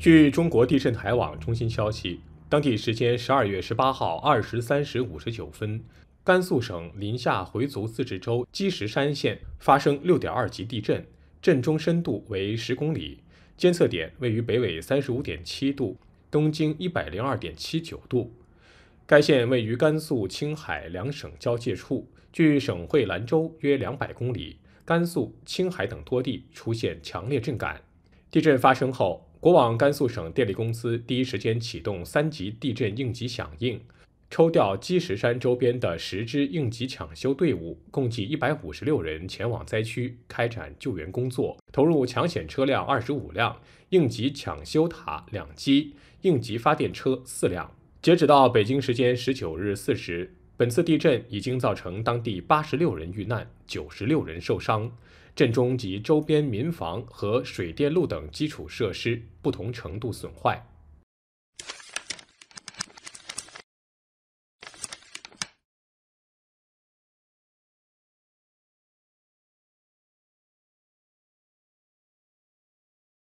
据中国地震台网中心消息，当地时间十二月十八号二十三时五十九分，甘肃省临夏回族自治州积石山县发生六点二级地震，震中深度为十公里，监测点位于北纬三十五点七度，东经一百零二点七九度。该县位于甘肃青海两省交界处，距省会兰州约两百公里，甘肃青海等多地出现强烈震感。地震发生后。国网甘肃省电力公司第一时间启动三级地震应急响应，抽调积石山周边的十支应急抢修队伍，共计一百五十六人前往灾区开展救援工作，投入抢险车辆二十五辆，应急抢修塔两基，应急发电车四辆。截止到北京时间十九日四时。本次地震已经造成当地八十六人遇难，九十六人受伤，震中及周边民房和水电路等基础设施不同程度损坏。